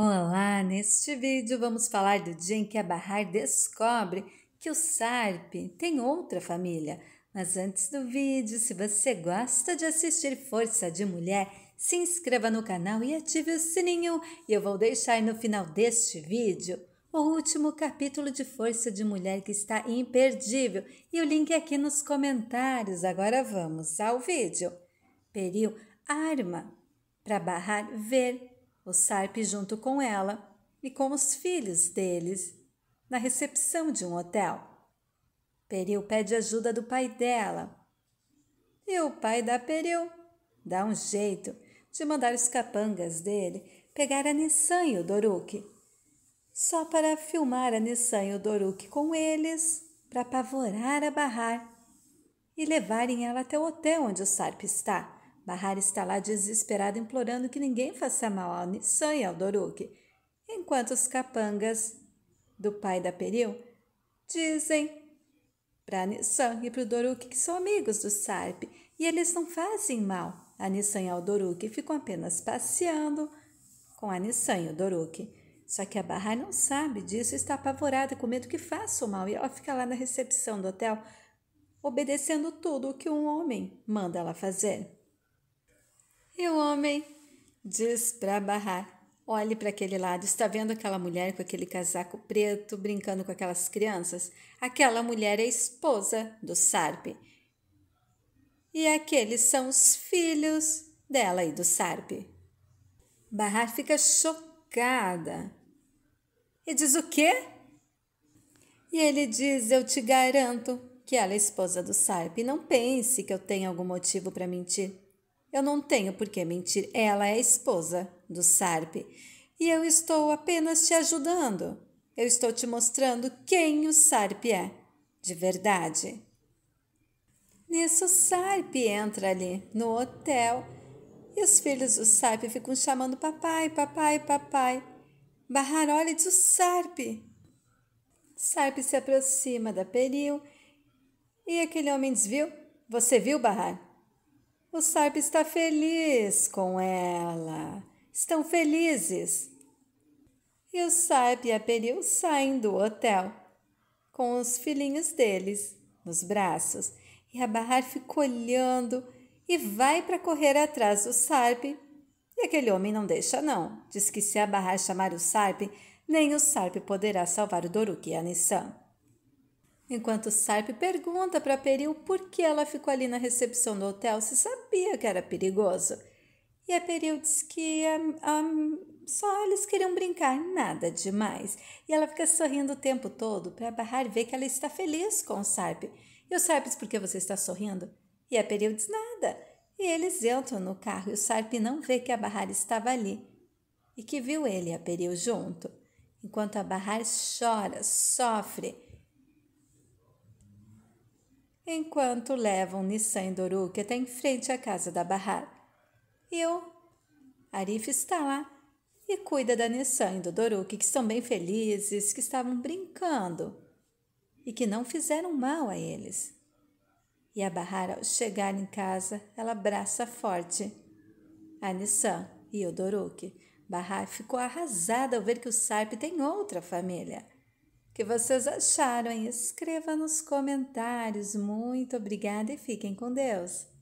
Olá! Neste vídeo vamos falar do dia em que a Bahar descobre que o Sarp tem outra família. Mas antes do vídeo, se você gosta de assistir Força de Mulher, se inscreva no canal e ative o sininho. E eu vou deixar no final deste vídeo o último capítulo de Força de Mulher que está imperdível e o link é aqui nos comentários. Agora vamos ao vídeo. Peril arma para barrar ver o Sarp junto com ela e com os filhos deles, na recepção de um hotel. Peril pede ajuda do pai dela. E o pai da Peril dá um jeito de mandar os capangas dele pegar a Nissan e o Doruk, só para filmar a Nissan e o Doruk com eles, para apavorar a Barrar e levarem ela até o hotel onde o Sarp está Bahari está lá desesperada implorando que ninguém faça mal ao Nissan e ao Doruk, enquanto os capangas do pai da Peril dizem para Nissan e para o Doruk que são amigos do Sarp e eles não fazem mal. A Nissan e ao Doruk ficam apenas passeando com a Nissan e o Doruk. Só que a Bahari não sabe disso, está apavorada com medo que faça o mal e ela fica lá na recepção do hotel obedecendo tudo o que um homem manda ela fazer. E o homem diz para barrar: Olhe para aquele lado, está vendo aquela mulher com aquele casaco preto brincando com aquelas crianças? Aquela mulher é esposa do Sarpe. E aqueles são os filhos dela e do Sarpe. Barrar fica chocada. E diz o quê? E ele diz: Eu te garanto que ela é esposa do Sarpe. Não pense que eu tenho algum motivo para mentir. Eu não tenho por que mentir, ela é a esposa do Sarp e eu estou apenas te ajudando. Eu estou te mostrando quem o Sarp é, de verdade. Nisso, o Sarp entra ali no hotel e os filhos do Sarp ficam chamando papai, papai, papai. Barrar olha diz o Sarp. Sarp se aproxima da Peril e aquele homem diz: Viu? Você viu, Barrar? O Sarpe está feliz com ela. Estão felizes. E o Sarpe e a Peril saem do hotel com os filhinhos deles nos braços. E a Barrar fica olhando e vai para correr atrás do Sarp. E aquele homem não deixa, não. Diz que se a Barrar chamar o Sarp, nem o Sarp poderá salvar o Doruk e a Nissan. Enquanto Sarp pergunta para Peril por que ela ficou ali na recepção do hotel se sabia que era perigoso. E a Peril diz que um, ah, ah, só eles queriam brincar, nada demais. E ela fica sorrindo o tempo todo para Barrar ver que ela está feliz com o Sarp. E o Sarp diz por que você está sorrindo? E a Peril diz nada. E eles entram no carro e o Sarp não vê que a Barrar estava ali e que viu ele e a Peril junto. Enquanto a Barrar chora, sofre enquanto levam Nissan até em frente à casa da Bahar. Eu. Arif está lá e cuida da Nissan e do Doruque, que estão bem felizes, que estavam brincando e que não fizeram mal a eles. E a Bahar, ao chegar em casa, ela abraça forte a Nissan e o Doruque. Bahar ficou arrasada ao ver que o Sarp tem outra família que vocês acharam, escreva nos comentários. Muito obrigada e fiquem com Deus.